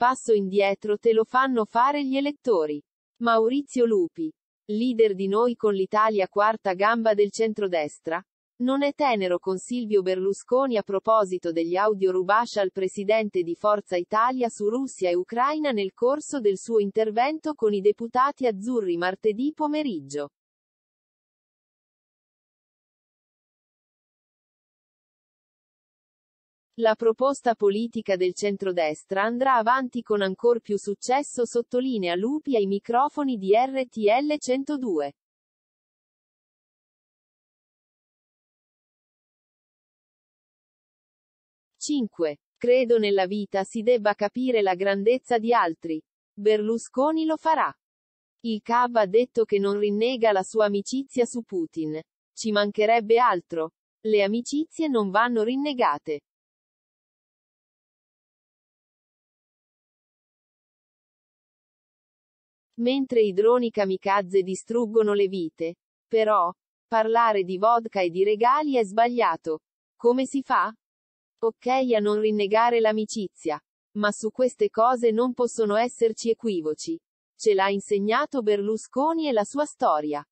passo indietro te lo fanno fare gli elettori. Maurizio Lupi. Leader di noi con l'Italia quarta gamba del centrodestra? Non è tenero con Silvio Berlusconi a proposito degli audio rubascia al presidente di Forza Italia su Russia e Ucraina nel corso del suo intervento con i deputati azzurri martedì pomeriggio. La proposta politica del centrodestra andrà avanti con ancor più successo sottolinea Lupi ai microfoni di RTL 102. Cinque. Credo nella vita si debba capire la grandezza di altri. Berlusconi lo farà. Il CAV ha detto che non rinnega la sua amicizia su Putin. Ci mancherebbe altro. Le amicizie non vanno rinnegate. Mentre i droni kamikaze distruggono le vite. Però, parlare di vodka e di regali è sbagliato. Come si fa? Ok a non rinnegare l'amicizia. Ma su queste cose non possono esserci equivoci. Ce l'ha insegnato Berlusconi e la sua storia.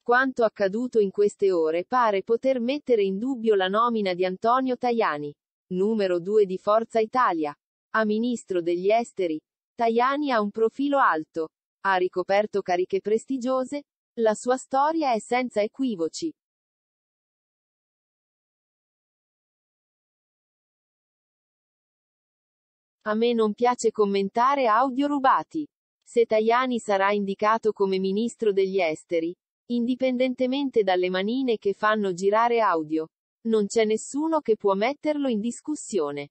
Quanto accaduto in queste ore pare poter mettere in dubbio la nomina di Antonio Tajani numero 2 di Forza Italia. A ministro degli esteri, Tajani ha un profilo alto. Ha ricoperto cariche prestigiose, la sua storia è senza equivoci. A me non piace commentare audio rubati. Se Tajani sarà indicato come ministro degli esteri, indipendentemente dalle manine che fanno girare audio, non c'è nessuno che può metterlo in discussione.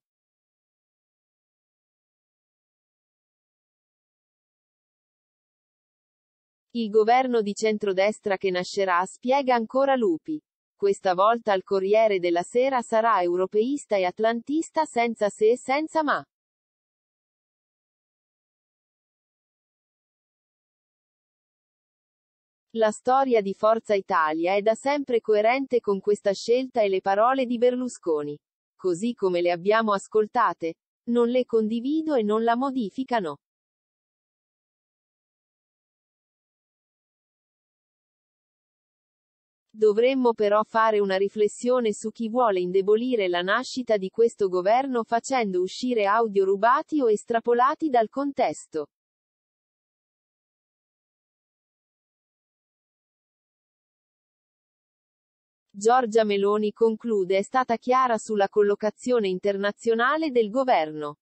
Il governo di centrodestra che nascerà spiega ancora Lupi. Questa volta al Corriere della Sera sarà europeista e atlantista senza se e senza ma. La storia di Forza Italia è da sempre coerente con questa scelta e le parole di Berlusconi. Così come le abbiamo ascoltate, non le condivido e non la modificano. Dovremmo però fare una riflessione su chi vuole indebolire la nascita di questo governo facendo uscire audio rubati o estrapolati dal contesto. Giorgia Meloni conclude è stata chiara sulla collocazione internazionale del governo.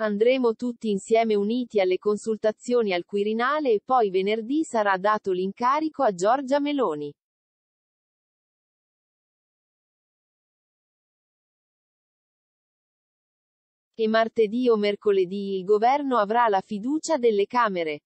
Andremo tutti insieme uniti alle consultazioni al Quirinale e poi venerdì sarà dato l'incarico a Giorgia Meloni. E martedì o mercoledì il governo avrà la fiducia delle Camere.